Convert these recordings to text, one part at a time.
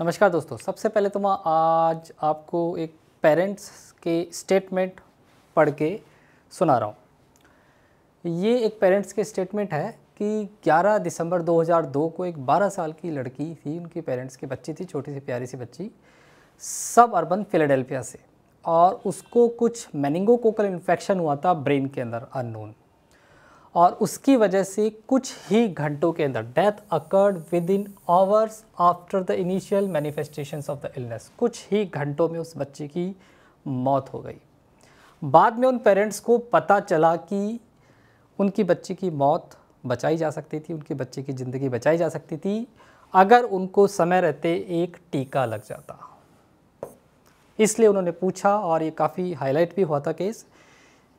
नमस्कार दोस्तों सबसे पहले तो मैं आज आपको एक पेरेंट्स के स्टेटमेंट पढ़ के सुना रहा हूँ ये एक पेरेंट्स के स्टेटमेंट है कि 11 दिसंबर 2002 को एक 12 साल की लड़की थी उनके पेरेंट्स की बच्ची थी छोटी सी प्यारी सी बच्ची सब अर्बन फिलाडेल्फिया से और उसको कुछ मैनिंगो कोकल इन्फेक्शन हुआ था ब्रेन के अंदर अननोन और उसकी वजह से कुछ ही घंटों के अंदर death occurred within hours after the initial manifestations of the illness कुछ ही घंटों में उस बच्चे की मौत हो गई बाद में उन पेरेंट्स को पता चला कि उनकी बच्चे की मौत बचाई जा सकती थी उनके बच्चे की ज़िंदगी बचाई जा सकती थी अगर उनको समय रहते एक टीका लग जाता इसलिए उन्होंने पूछा और ये काफ़ी हाईलाइट भी हुआ था केस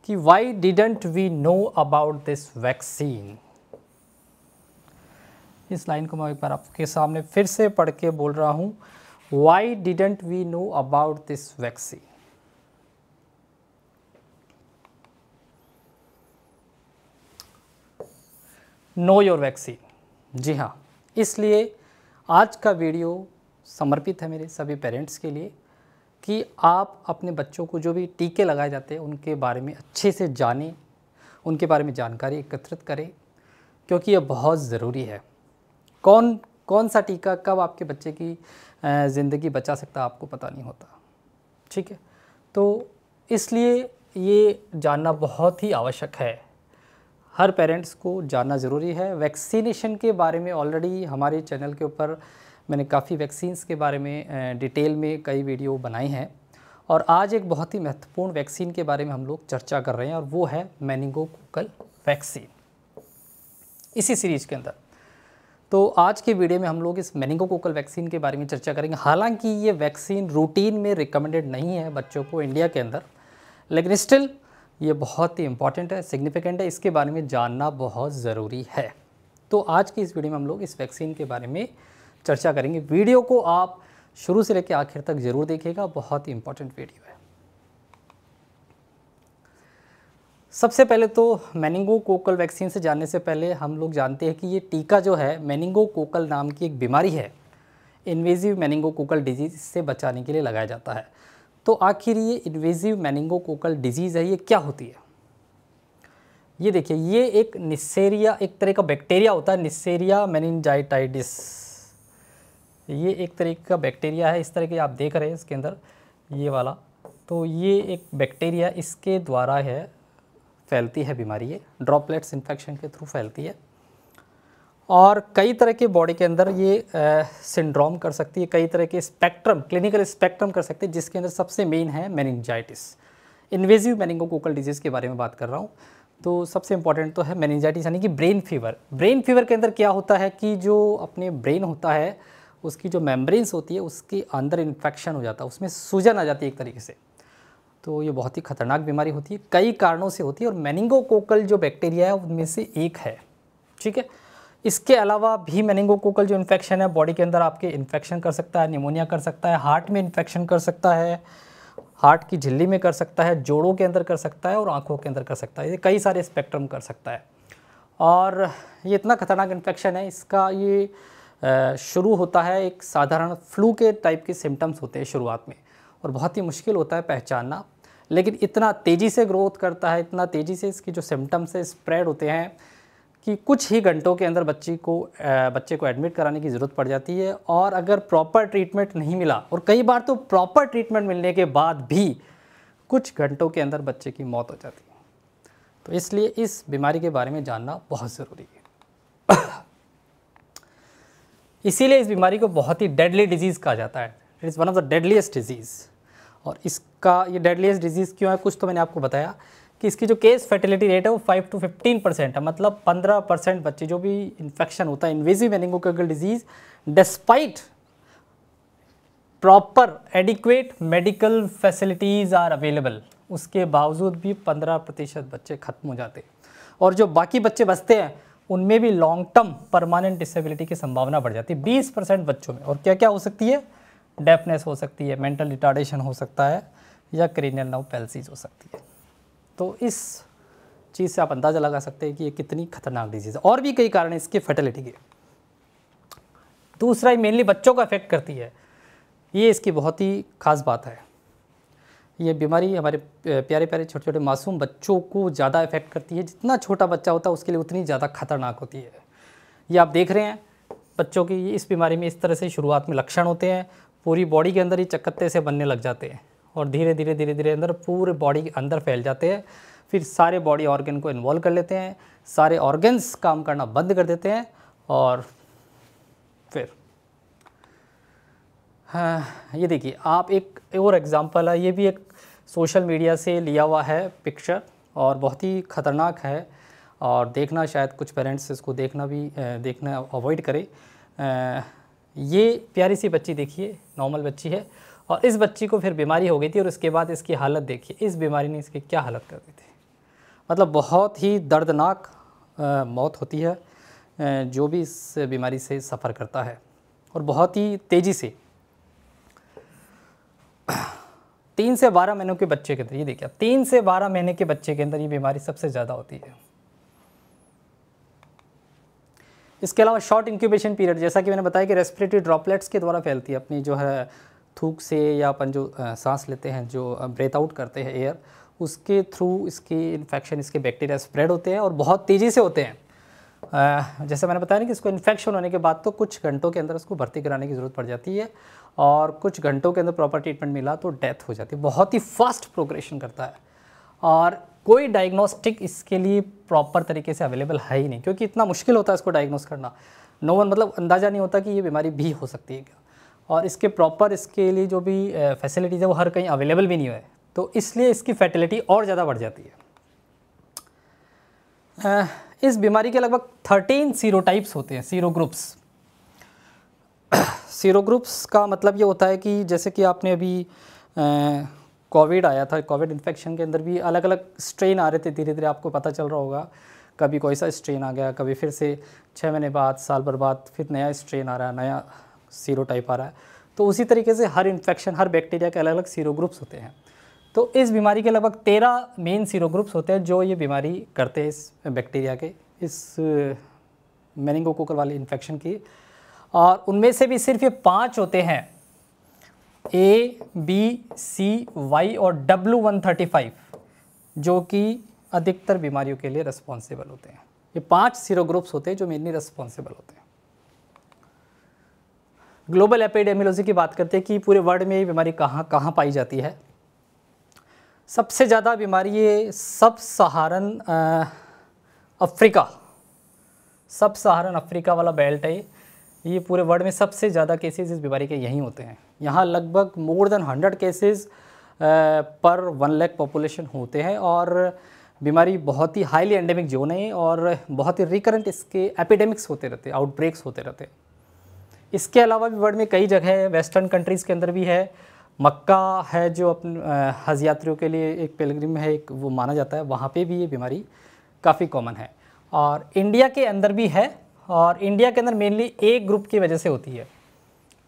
कि why didn't we know about this vaccine इस लाइन को मैं एक बार आपके सामने फिर से पढ़ के बोल रहा हूं why didn't we know about this vaccine know your vaccine जी हाँ इसलिए आज का वीडियो समर्पित है मेरे सभी पेरेंट्स के लिए कि आप अपने बच्चों को जो भी टीके लगाए जाते हैं उनके बारे में अच्छे से जानें उनके बारे में जानकारी एकत्रित करें क्योंकि यह बहुत ज़रूरी है कौन कौन सा टीका कब आपके बच्चे की ज़िंदगी बचा सकता आपको पता नहीं होता ठीक है तो इसलिए ये जानना बहुत ही आवश्यक है हर पेरेंट्स को जानना ज़रूरी है वैक्सीनेशन के बारे में ऑलरेडी हमारे चैनल के ऊपर मैंने काफ़ी वैक्सीन्स के बारे में डिटेल में कई वीडियो बनाई हैं और आज एक बहुत ही महत्वपूर्ण वैक्सीन के बारे में हम लोग चर्चा कर रहे हैं और वो है मैनिंगोकोकल वैक्सीन इसी सीरीज के अंदर तो आज के वीडियो में हम लोग इस मैनिंगोकोकल वैक्सीन के बारे में चर्चा करेंगे हालांकि ये वैक्सीन रूटीन में रिकमेंडेड नहीं है बच्चों को इंडिया के अंदर लेकिन स्टिल ये बहुत ही इंपॉर्टेंट है सिग्निफिकेंट है इसके बारे में जानना बहुत ज़रूरी है तो आज की इस वीडियो में हम लोग इस वैक्सीन के बारे में चर्चा करेंगे वीडियो को आप शुरू से लेकर आखिर तक ज़रूर देखिएगा बहुत ही इंपॉर्टेंट वीडियो है सबसे पहले तो मैनिंगो कोकल वैक्सीन से जानने से पहले हम लोग जानते हैं कि ये टीका जो है मैनिंगो कोकल नाम की एक बीमारी है इन्वेजिव मैनिंगो कोकल डिजीज़ से बचाने के लिए लगाया जाता है तो आखिर ये इन्वेजिव मैनिंगो कोकल डिजीज़ है ये क्या होती है ये देखिए ये एक निस्सेरिया एक तरह का बैक्टीरिया होता है निस्सेरिया मैनिंजाइटाइटिस ये एक तरीके का बैक्टीरिया है इस तरह के आप देख रहे हैं इसके अंदर ये वाला तो ये एक बैक्टीरिया इसके द्वारा है फैलती है बीमारी ये ड्रॉपलेट्स इन्फेक्शन के थ्रू फैलती है और कई तरह के बॉडी के अंदर ये सिंड्रोम कर सकती है कई तरह के स्पेक्ट्रम क्लिनिकल स्पेक्ट्रम कर सकती है जिसके अंदर सबसे मेन है मैनिंगजाइटिस इन्वेजिव मेनिंगोकोकल डिजीज़ के बारे में बात कर रहा हूँ तो सबसे इम्पॉर्टेंट तो है मैनिंगजाइटिस यानी कि ब्रेन फीवर ब्रेन फीवर के अंदर क्या होता है कि जो अपने ब्रेन होता है उसकी जो मेम्ब्रेन्स होती है उसके अंदर इन्फेक्शन हो जाता है उसमें सूजन आ जाती है एक तरीके से तो ये बहुत ही खतरनाक बीमारी होती है कई कारणों से होती है और मैनिंगोकोकल जो बैक्टीरिया है उनमें से एक है ठीक है इसके अलावा भी मैनिंगोकोकल जो इन्फेक्शन है बॉडी के अंदर आपके इन्फेक्शन कर सकता है निमोनिया कर सकता है हार्ट में इन्फेक्शन कर सकता है हार्ट की झिल्ली में कर सकता है जोड़ों के अंदर कर सकता है और आँखों के अंदर कर सकता है ये कई सारे स्पेक्ट्रम कर सकता है और ये इतना खतरनाक इन्फेक्शन है इसका ये शुरू होता है एक साधारण फ्लू के टाइप के सिम्टम्स होते हैं शुरुआत में और बहुत ही मुश्किल होता है पहचानना लेकिन इतना तेज़ी से ग्रोथ करता है इतना तेज़ी से इसकी जो सिम्टम्स है स्प्रेड होते हैं कि कुछ ही घंटों के अंदर बच्ची को बच्चे को एडमिट कराने की ज़रूरत पड़ जाती है और अगर प्रॉपर ट्रीटमेंट नहीं मिला और कई बार तो प्रॉपर ट्रीटमेंट मिलने के बाद भी कुछ घंटों के अंदर बच्चे की मौत हो जाती है तो इसलिए इस बीमारी के बारे में जानना बहुत ज़रूरी है इसीलिए इस बीमारी को बहुत ही डेडली डिजीज़ कहा जाता है it is one of the deadliest disease और इसका ये डेडलीस्ट डिजीज़ क्यों है कुछ तो मैंने आपको बताया कि इसकी जो केस फर्टिलिटी रेट है वो 5 टू 15 परसेंट है मतलब 15 परसेंट बच्चे जो भी इन्फेक्शन होता है invasive meningococcal disease despite proper adequate medical facilities are available उसके बावजूद भी 15 प्रतिशत बच्चे ख़त्म हो जाते और जो बाकी बच्चे बचते हैं उनमें भी लॉन्ग टर्म परमानेंट डिसेबिलिटी की संभावना बढ़ जाती है बीस परसेंट बच्चों में और क्या क्या हो सकती है डेफनेस हो सकती है मेंटल रिटार्डेशन हो सकता है या क्रीनियल नव पैल्सीज हो सकती है तो इस चीज़ से आप अंदाज़ा लगा सकते हैं कि ये कितनी खतरनाक डिजीज़ है और भी कई कारण इसके फर्टिलिटी के दूसरा ही मेनली बच्चों को अफेक्ट करती है ये इसकी बहुत ही खास बात है ये बीमारी हमारे प्यारे प्यारे छोटे छोटे मासूम बच्चों को ज़्यादा इफेक्ट करती है जितना छोटा बच्चा होता है उसके लिए उतनी ज़्यादा खतरनाक होती है ये आप देख रहे हैं बच्चों की इस बीमारी में इस तरह से शुरुआत में लक्षण होते हैं पूरी बॉडी के अंदर ही चक्कते से बनने लग जाते हैं और धीरे धीरे धीरे धीरे अंदर पूरे बॉडी के अंदर फैल जाते हैं फिर सारे बॉडी ऑर्गन को इन्वॉल्व कर लेते हैं सारे ऑर्गन्स काम करना बंद कर देते हैं और हाँ, ये देखिए आप एक और एग्ज़ाम्पल है ये भी एक सोशल मीडिया से लिया हुआ है पिक्चर और बहुत ही ख़तरनाक है और देखना शायद कुछ पेरेंट्स इसको देखना भी देखना अवॉइड करें ये प्यारी सी बच्ची देखिए नॉर्मल बच्ची है और इस बच्ची को फिर बीमारी हो गई थी और उसके बाद इसकी हालत देखिए इस बीमारी ने इसकी क्या हालत कर दी थी मतलब बहुत ही दर्दनाक मौत होती है जो भी इस बीमारी से सफ़र करता है और बहुत ही तेज़ी से तीन से बारह महीनों के बच्चे के अंदर ये देखिए तीन से बारह महीने के बच्चे के अंदर ये बीमारी सबसे ज़्यादा होती है इसके अलावा शॉर्ट इंक्यूबेशन पीरियड जैसा कि मैंने बताया कि रेस्पिरेटरी ड्रॉपलेट्स के द्वारा फैलती है अपनी जो है थूक से या अपन जो सांस लेते हैं जो ब्रेथ आउट करते हैं एयर उसके थ्रू इसके इन्फेक्शन इसके बैक्टीरिया स्प्रेड होते हैं और बहुत तेज़ी से होते हैं जैसे मैंने बताया ना कि इसको इन्फेक्शन होने के बाद तो कुछ घंटों के अंदर उसको भर्ती कराने की ज़रूरत पड़ जाती है और कुछ घंटों के अंदर प्रॉपर ट्रीटमेंट मिला तो डेथ हो जाती है बहुत ही फास्ट प्रोग्रेशन करता है और कोई डायग्नोस्टिक इसके लिए प्रॉपर तरीके से अवेलेबल है ही नहीं क्योंकि इतना मुश्किल होता है इसको डायग्नोस करना नो वन मतलब अंदाज़ा नहीं होता कि ये बीमारी भी हो सकती है क्या और इसके प्रॉपर इसके लिए जो भी फैसिलिटीज़ है वो हर कहीं अवेलेबल भी नहीं हुए तो इसलिए इसकी फैटिलिटी और ज़्यादा बढ़ जाती है इस बीमारी के लगभग थर्टीन सीरो टाइप्स होते हैं सीरो ग्रुप्स सीरो ग्रुप्स का मतलब ये होता है कि जैसे कि आपने अभी कोविड आया था कोविड इन्फेक्शन के अंदर भी अलग अलग स्ट्रेन आ रहे थे धीरे धीरे आपको पता चल रहा होगा कभी कोई सा स्ट्रेन आ गया कभी फिर से छः महीने बाद साल भर बाद फिर नया स्ट्रेन आ रहा है नया सीरो टाइप आ रहा है तो उसी तरीके से हर इन्फेक्शन हर बैक्टीरिया के अलग अलग सीरो ग्रुप्स होते हैं तो इस बीमारी के लगभग तेरह मेन सीरो ग्रुप्स होते हैं जो ये बीमारी करते हैं इस बैक्टीरिया के इस मेनिंगोकोकल वाले इन्फेक्शन की और उनमें से भी सिर्फ ये पाँच होते हैं ए बी सी वाई और डब्लू वन थर्टी फाइव जो कि अधिकतर बीमारियों के लिए रेस्पॉन्सिबल होते हैं ये पांच सीरो ग्रुप्स होते हैं जो मेनली रेस्पॉन्सिबल होते हैं ग्लोबल एपिडेमियोलॉजी की बात करते हैं कि पूरे वर्ल्ड में ये बीमारी कहाँ कहाँ पाई जाती है सबसे ज़्यादा बीमारी ये सब सहारन अफ्रीका सब सहारन अफ्रीका वाला बेल्ट है ये पूरे वर्ल्ड में सबसे ज़्यादा केसेस इस बीमारी के यहीं होते हैं यहाँ लगभग more than hundred cases per one lakh population होते हैं और बीमारी बहुत ही हाईली एंडेमिक जोन है और बहुत ही रिकरेंट इसके एपिडेमिक्स होते रहते आउटब्रेक्स होते रहते इसके अलावा भी वर्ल्ड में कई जगह वेस्टर्न कंट्रीज़ के अंदर भी है मक्का है जो अपने हज यात्रियों के लिए एक पेलग्रिम है एक वो माना जाता है वहाँ पे भी ये बीमारी काफ़ी कॉमन है और इंडिया के अंदर भी है और इंडिया के अंदर मेनली ए ग्रुप की वजह से होती है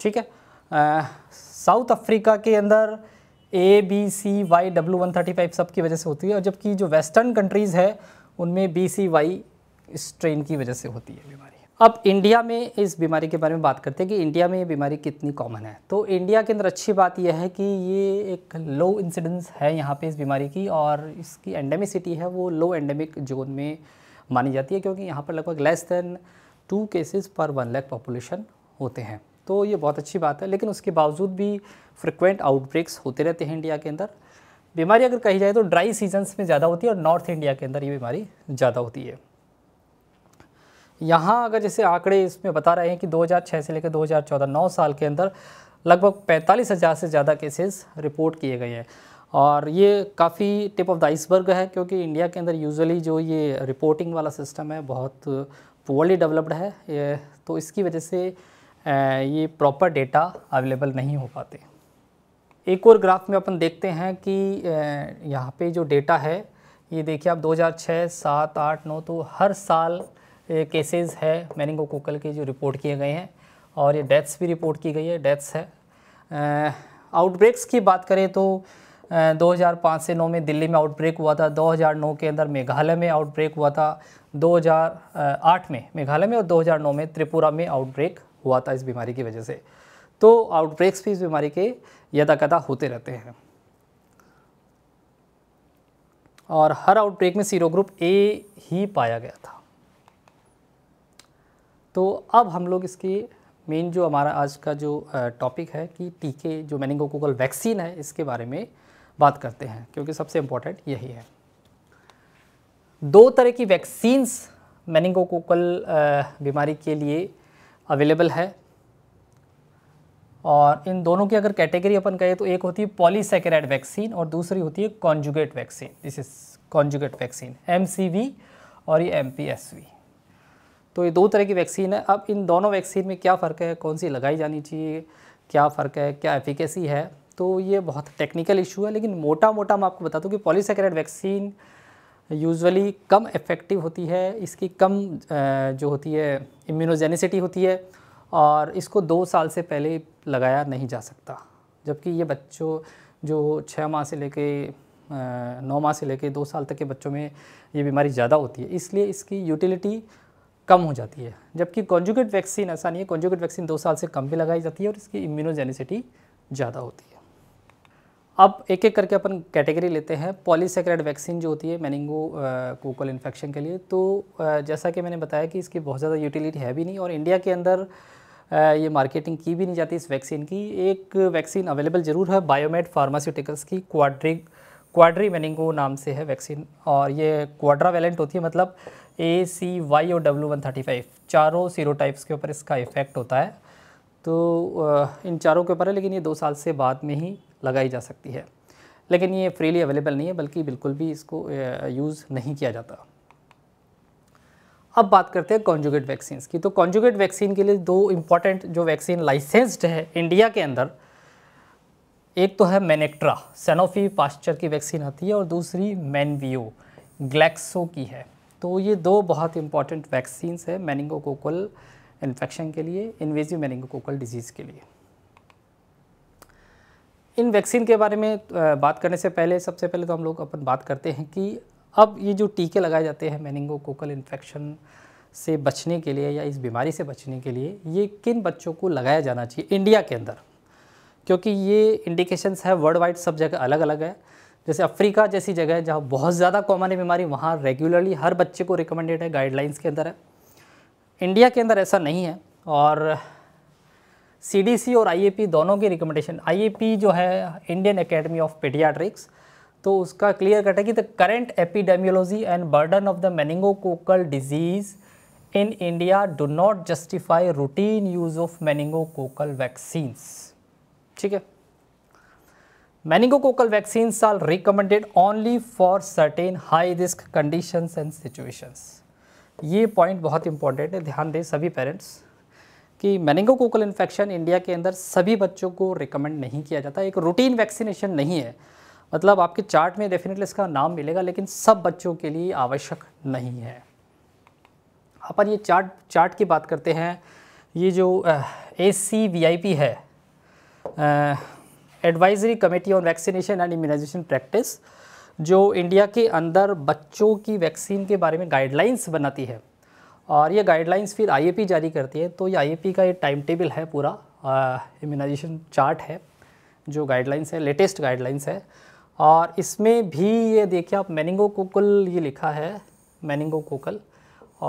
ठीक है साउथ अफ्रीका के अंदर A B C Y W one thirty five सब की वजह से होती है और जबकि जो वेस्टर्न कंट्रीज़ है उनमें बी सी वाई स्ट्रेन की वजह से होती है बीमारी अब इंडिया में इस बीमारी के बारे में बात करते हैं कि इंडिया में ये बीमारी कितनी कॉमन है तो इंडिया के अंदर अच्छी बात यह है कि ये एक लो इंसिडेंस है यहाँ पे इस बीमारी की और इसकी एंडेमिसिटी है वो लो एंडेमिक जोन में मानी जाती है क्योंकि यहाँ पर लगभग less than two cases per one lakh population होते हैं तो ये बहुत अच्छी बात है लेकिन उसके बावजूद भी फ्रिक्वेंट आउटब्रेक्स होते रहते हैं इंडिया के अंदर बीमारी अगर कही जाए तो ड्राई सीजन्स में ज़्यादा होती है और नॉर्थ इंडिया के अंदर ये बीमारी ज़्यादा होती है यहाँ अगर जैसे आंकड़े इसमें बता रहे हैं कि 2006 से लेकर 2014 नौ साल के अंदर लगभग पैंतालीस हज़ार से ज़्यादा केसेस रिपोर्ट किए गए हैं और ये काफ़ी टिप ऑफ द आइसबर्ग है क्योंकि इंडिया के अंदर यूजुअली जो ये रिपोर्टिंग वाला सिस्टम है बहुत पुअरली डेवलप्ड है ये तो इसकी वजह से ये प्रॉपर डेटा अवेलेबल नहीं हो पाते एक और ग्राफ में अपन देखते हैं कि यहाँ पे जो डेटा है ये देखिए आप 2006, 7, 8, 9 तो हर साल केसेस है कोकल के जो रिपोर्ट किए गए हैं और ये डेथ्स भी रिपोर्ट की गई है डेथ्स है आउटब्रेक्स की बात करें तो 2005 से 9 में दिल्ली में आउटब्रेक हुआ था 2009 के अंदर मेघालय में आउटब्रेक हुआ था 2008 में मेघालय में और 2009 में त्रिपुरा में आउटब्रेक हुआ था इस बीमारी की वजह से तो आउटब्रेक्स भी इस बीमारी के यदाकदा होते रहते हैं और हर आउटब्रेक में सीरो ग्रुप ए ही पाया गया था तो अब हम लोग इसकी मेन जो हमारा आज का जो टॉपिक है कि टीके जो मैनिंगोकोकल वैक्सीन है इसके बारे में बात करते हैं क्योंकि सबसे इम्पोर्टेंट यही है दो तरह की वैक्सीन्स मैनिंगोकोकल बीमारी के लिए अवेलेबल है और इन दोनों की अगर कैटेगरी अपन कहें तो एक होती है पॉलीसेकेराइड वैक्सीन और दूसरी होती है conjugate vaccine this is conjugate vaccine M और ये एम तो ये दो तरह की वैक्सीन है अब इन दोनों वैक्सीन में क्या फ़र्क है कौन सी लगाई जानी चाहिए क्या फ़र्क है क्या एफिकेसी है तो ये बहुत टेक्निकल इशू है लेकिन मोटा मोटा मैं आपको बता दूँ कि पॉलीसेकेराइड वैक्सीन यूजुअली कम इफ़ेक्टिव होती है इसकी कम जो होती है इम्यूनोजेनिसिटी होती है और इसको दो साल से पहले लगाया नहीं जा सकता जबकि ये बच्चों जो छः माह से लेके नौ माह से लेके दो साल तक के बच्चों में ये बीमारी ज़्यादा होती है इसलिए इसकी यूटिलिटी कम हो जाती है जबकि कॉन्जुगेट वैक्सीन ऐसा नहीं है कॉन्जुगेट वैक्सीन दो साल से कम भी लगाई जाती है और इसकी इम्यूनोजेनिसिटी ज़्यादा होती है अब एक एक करके अपन कैटेगरी लेते हैं पॉलीसेक्राइड वैक्सीन जो होती है मैनिंगो कोकल इन्फेक्शन के लिए तो जैसा कि मैंने बताया कि इसकी बहुत ज़्यादा यूटिलिटी है भी नहीं और इंडिया के अंदर ये मार्केटिंग की भी नहीं जाती इस वैक्सीन की एक वैक्सीन अवेलेबल ज़रूर है बायोमेड फार्मास्यूटिकल्स की क्वाड्री क्वाड्री मैनिंगो नाम से है वैक्सीन और ये क्वाड्रा वैलेंट होती है मतलब ए सी वाई और डब्ल्यू वन थर्टी फाइव चारों सीरो टाइप्स के ऊपर इसका इफेक्ट होता है तो इन चारों के ऊपर है लेकिन ये दो साल से बाद में ही लगाई जा सकती है लेकिन ये फ्रीली अवेलेबल नहीं है बल्कि बिल्कुल भी इसको यूज़ नहीं किया जाता अब बात करते हैं कॉन्जुगेट वैक्सीन की तो कॉन्जुगेट वैक्सीन के लिए दो इम्पॉर्टेंट जो वैक्सीन लाइसेंस्ड है इंडिया के अंदर एक तो है मैनेक्ट्रा सेनोफी पास्चर की वैक्सीन आती है और दूसरी मैनवियो ग्लैक्सो की है तो ये दो बहुत इंपॉर्टेंट वैक्सीन्स है मैनिंगोकोकल इन्फेक्शन के लिए इन्वेजिव मैनिंगोकोकल डिजीज़ के लिए इन वैक्सीन के बारे में बात करने से पहले सबसे पहले तो हम लोग अपन बात करते हैं कि अब ये जो टीके लगाए जाते हैं मैनिंगो कोकल इन्फेक्शन से बचने के लिए या इस बीमारी से बचने के लिए ये किन बच्चों को लगाया जाना चाहिए इंडिया के अंदर क्योंकि ये इंडिकेशंस है वर्ल्ड वाइड सब जगह अलग अलग है जैसे अफ्रीका जैसी जगह है जहाँ बहुत ज़्यादा कॉमन है बीमारी वहाँ रेगुलरली हर बच्चे को रिकमेंडेड है गाइडलाइंस के अंदर है इंडिया के अंदर ऐसा नहीं है और सी और आईएपी दोनों की रिकमेंडेशन आईएपी जो है इंडियन अकेडमी ऑफ पेडियाट्रिक्स तो उसका क्लियर कट है कि the current epidemiology and burden of the meningococcal disease in India do not justify routine use of meningococcal vaccines ठीक है meningococcal vaccines are recommended only for certain high risk conditions and situations ये point बहुत important है ध्यान दें सभी parents कि मैनिंगोकोकल infection India के अंदर सभी बच्चों को रिकमेंड नहीं किया जाता एक रूटीन वैक्सीनेशन नहीं है मतलब आपके चार्ट में डेफिनेटली इसका नाम मिलेगा लेकिन सब बच्चों के लिए आवश्यक नहीं है अपन ये चार्ट चार्ट की बात करते हैं ये जो A C V I P है advisory committee on vaccination and immunization practice जो इंडिया के अंदर बच्चों की वैक्सीन के बारे में गाइडलाइंस बनाती है और ये गाइडलाइंस फिर आईएपी जारी करती है तो ये आईएपी का ये टाइम टेबल है पूरा इम्यूनाइजेशन चार्ट है जो गाइडलाइंस है लेटेस्ट गाइडलाइंस है और इसमें भी ये देखिए आप मैनिंगोकोकल ये लिखा है मैनिंगोकोकल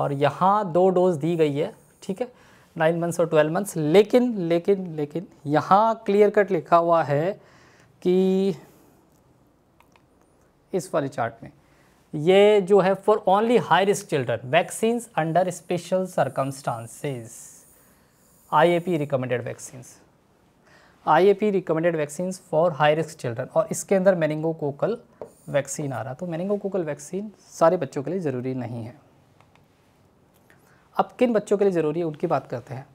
और यहाँ दो डोज दी गई है ठीक है नाइन मंथ्स और ट्वेल्व मंथ्स लेकिन लेकिन लेकिन यहाँ क्लियर कट लिखा हुआ है कि इस वाले चार्ट में ये जो है for only high risk children vaccine under special a IAP recommended vaccines IAP recommended vaccines for high risk children और इसके अंदर कोकल वैक्सीन आ रहा तो कोकल वैक्सीन सारे बच्चों के लिए ज़रूरी नहीं है अब किन बच्चों के लिए ज़रूरी है उनकी बात करते हैं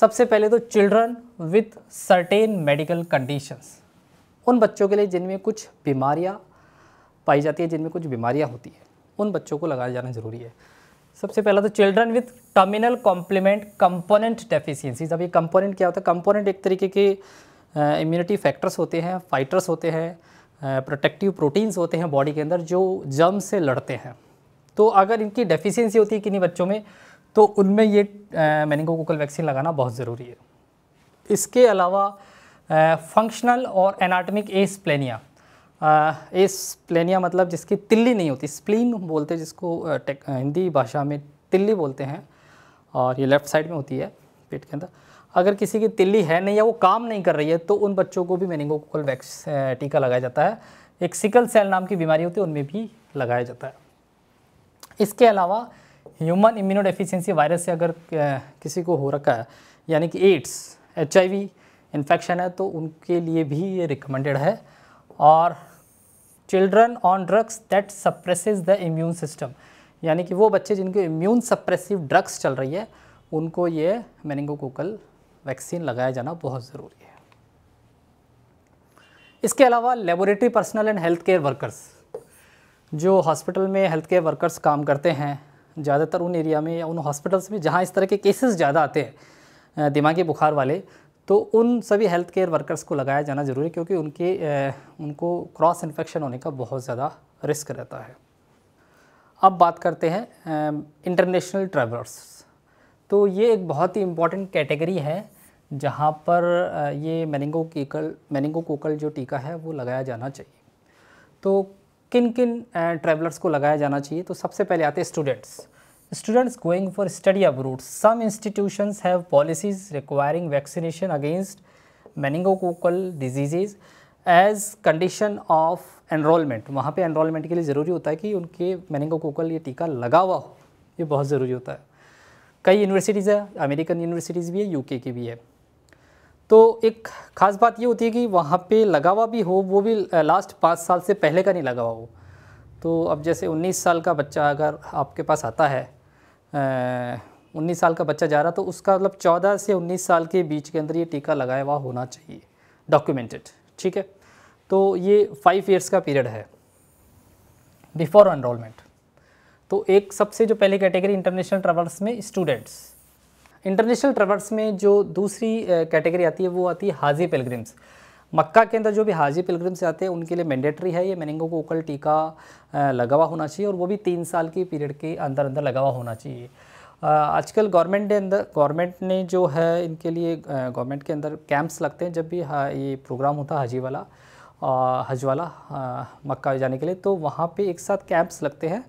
सबसे पहले तो children with certain medical conditions उन बच्चों के लिए जिनमें कुछ बीमारियां पाई जाती है जिनमें कुछ बीमारियाँ होती हैं उन बच्चों को लगाया जाना ज़रूरी है सबसे पहला तो children with terminal complement component deficiency अब ये कंपोनेंट क्या होता है कंपोनेंट एक तरीके के इम्यूनिटी फैक्टर्स होते हैं फाइटर्स होते हैं प्रोटेक्टिव प्रोटीन्स होते हैं बॉडी के अंदर जो जर्म से लड़ते हैं तो अगर इनकी डेफिशिएंसी होती है किन्हीं बच्चों में तो उनमें ये मैनिंगोकोकल वैक्सीन लगाना बहुत ज़रूरी है इसके अलावा फंक्शनल और एनाटमिक एस्प्लेनिया एसप्लेनिया मतलब जिसकी तिल्ली नहीं होती स्प्लीन बोलते जिसको हिंदी भाषा में तिल्ली बोलते हैं और ये लेफ़्ट साइड में होती है पेट के अंदर अगर किसी की तिल्ली है नहीं या वो काम नहीं कर रही है तो उन बच्चों को भी मेनिंगोकोकल वैक्स टीका लगाया जाता है एक सिकल सेल नाम की बीमारी होती है उनमें भी लगाया जाता है इसके अलावा ह्यूमन इम्यूनो वायरस से अगर किसी को हो रखा है यानी कि एड्स एच आई इन्फेक्शन है तो उनके लिए भी ये रिकमेंडेड है और children on drugs that suppresses the immune system यानी कि वो बच्चे जिनको इम्यून सप्रेसिव ड्रग्स चल रही है उनको ये मैनिंगोकोकल वैक्सीन लगाया जाना बहुत ज़रूरी है इसके अलावा laboratory personal and health care workers जो हॉस्पिटल में हेल्थ केयर वर्कर्स काम करते हैं ज़्यादातर उन एरिया में या उन हॉस्पिटल्स में जहाँ इस तरह के केसेस ज़्यादा आते हैं दिमागी बुखार वाले तो उन सभी हेल्थ केयर वर्कर्स को लगाया जाना ज़रूरी है क्योंकि उनके उनको क्रॉस इन्फेक्शन होने का बहुत ज़्यादा रिस्क रहता है अब बात करते हैं इंटरनेशनल ट्रैवलर्स तो ये एक बहुत ही इम्पॉर्टेंट कैटेगरी है जहाँ पर ये मैनिंगो कीकल मैनिंगो कोकल जो टीका है वो लगाया जाना चाहिए तो किन किन ट्रैवलर्स को लगाया जाना चाहिए तो सबसे पहले आते हैं students students going for study abroad. Some institutions have policies requiring vaccination against meningococcal diseases as condition of enrollment. वहाँ पे enrollment के लिए ज़रूरी होता है कि उनके meningococcal ये टीका लगा हुआ हो ये बहुत ज़रूरी होता है कई universities है American universities भी है UK की भी है तो एक ख़ास बात ये होती है कि वहाँ पे लगा हुआ भी हो वो भी लास्ट पाँच साल से पहले का नहीं लगा हुआ हो तो अब जैसे 19 साल का बच्चा अगर आपके पास आता है उन्नीस साल का बच्चा जा रहा तो उसका मतलब चौदह से उन्नीस साल के बीच के अंदर ये टीका लगाया हुआ होना चाहिए डॉक्यूमेंटेड ठीक है तो ये फाइव ईयर्स का पीरियड है बिफोर एनरोलमेंट तो एक सबसे जो पहली कैटेगरी इंटरनेशनल ट्रेवल्स में स्टूडेंट्स इंटरनेशनल ट्रेवल्स में जो दूसरी कैटेगरी आती है वो आती है हाजी पेलग्रिम्स मक्का के अंदर जो भी हाजी पिलग्रम से आते हैं उनके लिए मैंडेटरी है ये कोकल टीका लगा होना चाहिए और वो भी तीन साल की पीरियड के अंदर अंदर लगा होना चाहिए आजकल गवर्नमेंट के अंदर गवर्नमेंट ने जो है इनके लिए गवर्नमेंट के अंदर कैंप्स लगते हैं जब भी हाँ, ये प्रोग्राम होता है हाजी वाला हज वाला मक्का जाने के लिए तो वहाँ पर एक साथ कैंप्स लगते हैं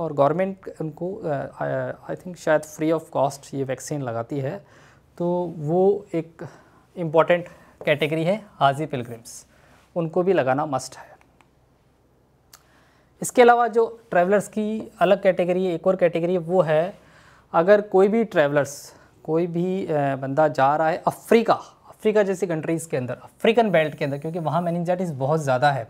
और गवर्नमेंट उनको आई थिंक शायद फ्री ऑफ कॉस्ट ये वैक्सीन लगाती है तो वो एक इम्पॉर्टेंट कैटेगरी है हाजी पिलग्रिम्स उनको भी लगाना मस्ट है इसके अलावा जो ट्रैवलर्स की अलग कैटेगरी एक और कैटेगरी वो है अगर कोई भी ट्रैवलर्स कोई भी बंदा जा रहा है अफ्रीका अफ्रीका जैसी कंट्रीज़ के अंदर अफ्रीकन बेल्ट के अंदर क्योंकि वहाँ मैनिंगजाइटिस बहुत ज़्यादा है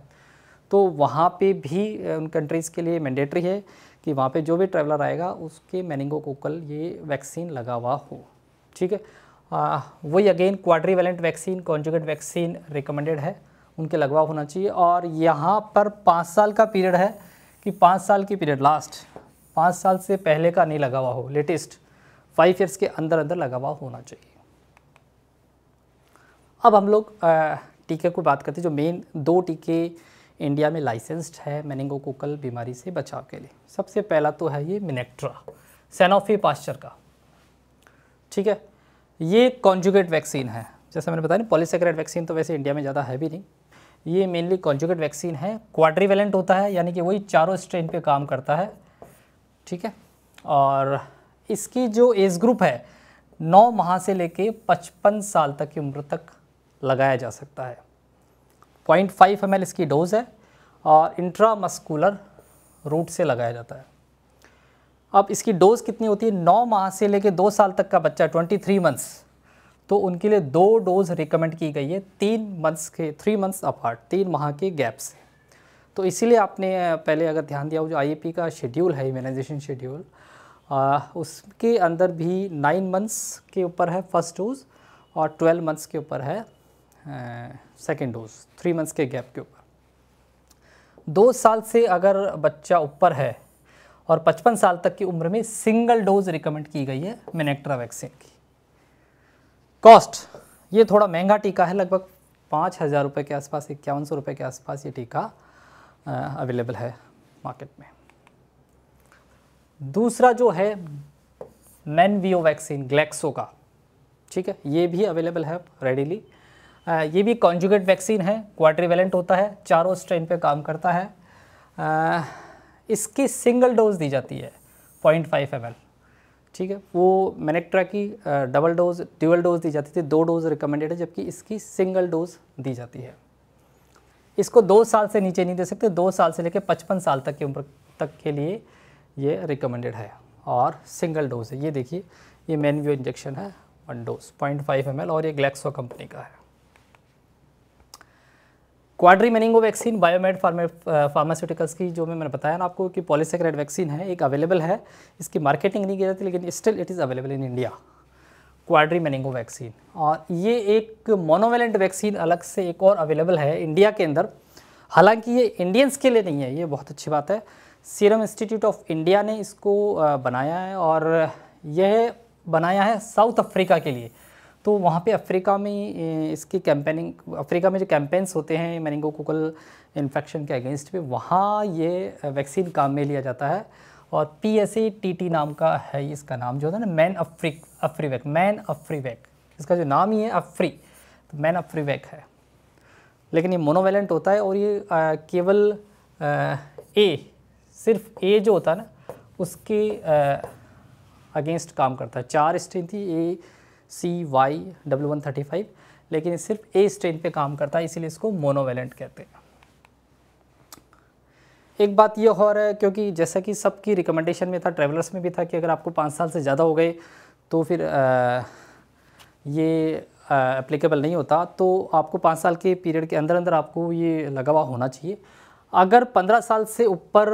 तो वहाँ पे भी उन कंट्रीज़ के लिए मैंडेटरी है कि वहाँ पे जो भी ट्रैवलर आएगा उसके मैनिंगोकोकल ये वैक्सीन लगा हुआ हो ठीक है वही again quadrivalent vaccine conjugate vaccine recommended है उनके लगवा होना चाहिए और यहाँ पर पाँच साल का पीरियड है कि पाँच साल की पीरियड लास्ट पाँच साल से पहले का नहीं लगा हुआ हो लेटेस्ट फाइव ईयर्स के अंदर अंदर लगा हुआ होना चाहिए अब हम लोग टीके को बात करते हैं जो मेन दो टीके इंडिया में लाइसेंस्ड है कोकल बीमारी से बचाव के लिए सबसे पहला तो है ये मिनेक्ट्रा सेनोफी पास्चर का ठीक है ये कॉन्जुगेट वैक्सीन है जैसे मैंने बताया ना पॉलीसेक्रेट वैक्सीन तो वैसे इंडिया में ज़्यादा है भी नहीं ये मेनली कॉन्जुगेट वैक्सीन है क्वाड्रीवेलेंट होता है यानी कि वही चारों स्ट्रेन पे काम करता है ठीक है और इसकी जो एज ग्रुप है नौ माह से लेके पचपन साल तक की उम्र तक लगाया जा सकता है पॉइंट फाइव एम इसकी डोज है और इंट्रामस्कुलर रूट से लगाया जाता है अब इसकी डोज़ कितनी होती है नौ माह से लेकर दो साल तक का बच्चा ट्वेंटी थ्री मंथ्स तो उनके लिए दो डोज़ रिकमेंड की गई है तीन मंथ्स के थ्री मंथ्स अपार्ट तीन माह के गैप से तो इसीलिए आपने पहले अगर ध्यान दिया हो जो आईएपी का शेड्यूल है इम्यूनाइजेशन शेड्यूल उसके अंदर भी नाइन मंथ्स के ऊपर है फर्स्ट डोज़ और ट्वेल्व मंथ्स के ऊपर है सेकेंड डोज थ्री मंथ्स के गैप के ऊपर दो साल से अगर बच्चा ऊपर है और 55 साल तक की उम्र में सिंगल डोज रिकमेंड की गई है मेनेक्ट्रा वैक्सीन की कॉस्ट ये थोड़ा महंगा टीका है लगभग पाँच हज़ार रुपये के आसपास इक्यावन सौ रुपये के आसपास ये टीका अवेलेबल है मार्केट में दूसरा जो है मैनवियो वैक्सीन ग्लैक्सो का ठीक है ये भी अवेलेबल है रेडीली ये भी कॉन्जुगेट वैक्सीन है क्वाटरीवेलेंट होता है चारों स्ट्रेन पे काम करता है आ, इसकी सिंगल डोज दी जाती है पॉइंट फाइव एम ठीक है वो मैनेक्ट्रा की डबल डोज ट्यूबल डोज दी जाती थी दो डोज रिकमेंडेड है जबकि इसकी सिंगल डोज दी जाती है इसको दो साल से नीचे नहीं दे सकते दो साल से लेकर पचपन साल तक की उम्र तक के लिए ये रिकमेंडेड है और सिंगल डोज है ये देखिए ये मेनव्यू इंजेक्शन है one dose point five M और ये ग्लैक्सो कंपनी का है quadri meningo vaccine Biomed pharma pharmaceuticals की जो मैं मैंने बताया ना आपको कि पॉलीसेक्रेड वैक्सीन है एक अवेलेबल है इसकी मार्केटिंग नहीं की जाती लेकिन still it is available in India quadri meningo vaccine और ये एक मोनोवेलेंट वैक्सीन अलग से एक और अवेलेबल है इंडिया के अंदर हालांकि ये इंडियंस के लिए नहीं है ये बहुत अच्छी बात है सीरम इंस्टीट्यूट ऑफ इंडिया ने इसको uh, बनाया है और यह बनाया है साउथ अफ्रीका के लिए तो वहाँ पे अफ्रीका में इसकी कैंपेनिंग अफ्रीका में जो कैंपेन्स होते हैं मैनिंगोकोकल इन्फेक्शन के अगेंस्ट भी वहाँ ये वैक्सीन काम में लिया जाता है और पी एस टी टी नाम का है इसका नाम जो है ना मैन अफ्रीक अफ्रीवैक मैन अफ्रीवैक इसका जो नाम ही है अफ्री तो मैन अफ्रीवैक है लेकिन ये मोनोवेलेंट होता है और ये आ, केवल आ, ए सिर्फ ए जो होता है ना उसके अगेंस्ट काम करता है चार स्ट्रेन थी A C Y W one thirty five लेकिन सिर्फ ए स्ट्रेन पे काम करता है इसीलिए इसको मोनोवेलेंट कहते हैं एक बात ये और है क्योंकि जैसा कि सबकी रिकमेंडेशन में था ट्रेवलर्स में भी था कि अगर आपको पाँच साल से ज़्यादा हो गए तो फिर आ, ये एप्लीकेबल नहीं होता तो आपको पाँच साल के पीरियड के अंदर अंदर आपको ये लगा हुआ होना चाहिए अगर पंद्रह साल से ऊपर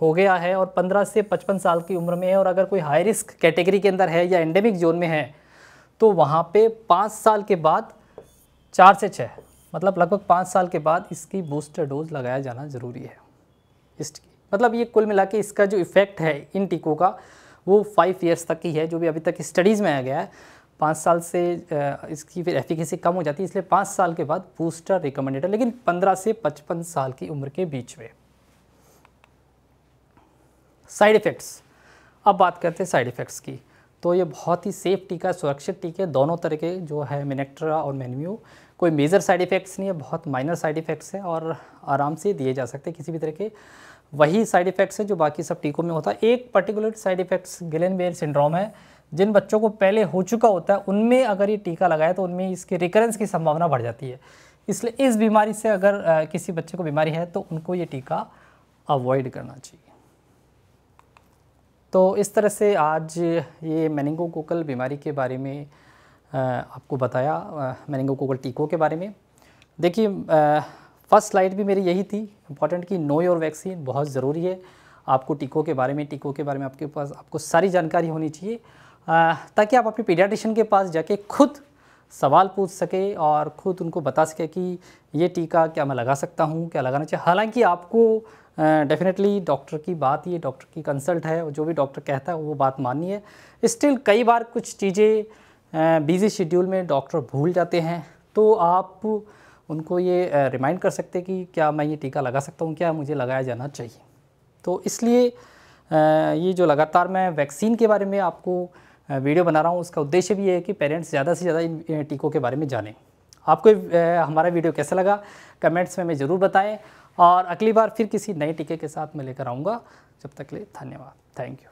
हो गया है और पंद्रह से पचपन साल की उम्र में है और अगर कोई हाई रिस्क कैटेगरी के अंदर है या एंडेमिक जोन में है तो वहाँ पे पाँच साल के बाद चार से छः मतलब लगभग पाँच साल के बाद इसकी बूस्टर डोज लगाया जाना ज़रूरी है इसकी मतलब ये कुल मिला के इसका जो इफ़ेक्ट है इन टीकों का वो फाइव ईयर्स तक ही है जो भी अभी तक स्टडीज़ में आया गया है पाँच साल से इसकी फिर एफिकेसी कम हो जाती है इसलिए पाँच साल के बाद बूस्टर रिकमेंडेड है लेकिन पंद्रह से पचपन साल की उम्र के बीच में साइड इफ़ेक्ट्स अब बात करते हैं साइड इफ़ेक्ट्स की तो ये बहुत ही सेफ टीका सुरक्षित टीके दोनों तरह के जो है मिनेक्ट्रा और मेनम्यू कोई मेजर साइड इफ़ेक्ट्स नहीं है बहुत माइनर साइड इफ़ेक्ट्स हैं और आराम से दिए जा सकते हैं किसी भी तरह के वही साइड इफ़ेक्ट्स हैं जो बाकी सब टीकों में होता है एक particular side effects Guillain Barre syndrome है जिन बच्चों को पहले हो चुका होता है उनमें अगर ये टीका लगाए तो उनमें इसके रिकरेंस की संभावना बढ़ जाती है इसलिए इस बीमारी से अगर किसी बच्चे को बीमारी है तो उनको ये टीका अवॉइड करना चाहिए तो इस तरह से आज ये मैनिंगोकोकल बीमारी के बारे में आपको बताया मैनिंगोकोकल टीकों के बारे में देखिए फर्स्ट स्लाइड भी मेरी यही थी इंपॉर्टेंट कि नो योर वैक्सीन बहुत ज़रूरी है आपको टीकों के बारे में टीकों के बारे में आपके पास आपको सारी जानकारी होनी चाहिए ताकि आप अपने पीडियाटिशन के पास जाके खुद सवाल पूछ सके और ख़ुद उनको बता सके कि ये टीका क्या मैं लगा सकता हूँ क्या लगाना चाहिए हालांकि आपको डेफिनेटली डॉक्टर की बात ये डॉक्टर की कंसल्ट है जो भी डॉक्टर कहता है वो बात माननी है स्टिल कई बार कुछ चीज़ें बिज़ी शेड्यूल में डॉक्टर भूल जाते हैं तो आप उनको ये रिमाइंड कर सकते कि क्या मैं ये टीका लगा सकता हूँ क्या मुझे लगाया जाना चाहिए तो इसलिए ये जो लगातार मैं वैक्सीन के बारे में आपको वीडियो बना रहा हूँ उसका उद्देश्य भी है कि पेरेंट्स ज़्यादा से ज़्यादा इन टीकों के बारे में जानें आपको हमारा वीडियो कैसा लगा कमेंट्स में हमें ज़रूर बताएं और अगली बार फिर किसी नए टीके के साथ मैं लेकर आऊँगा जब तक लिए धन्यवाद थैंक यू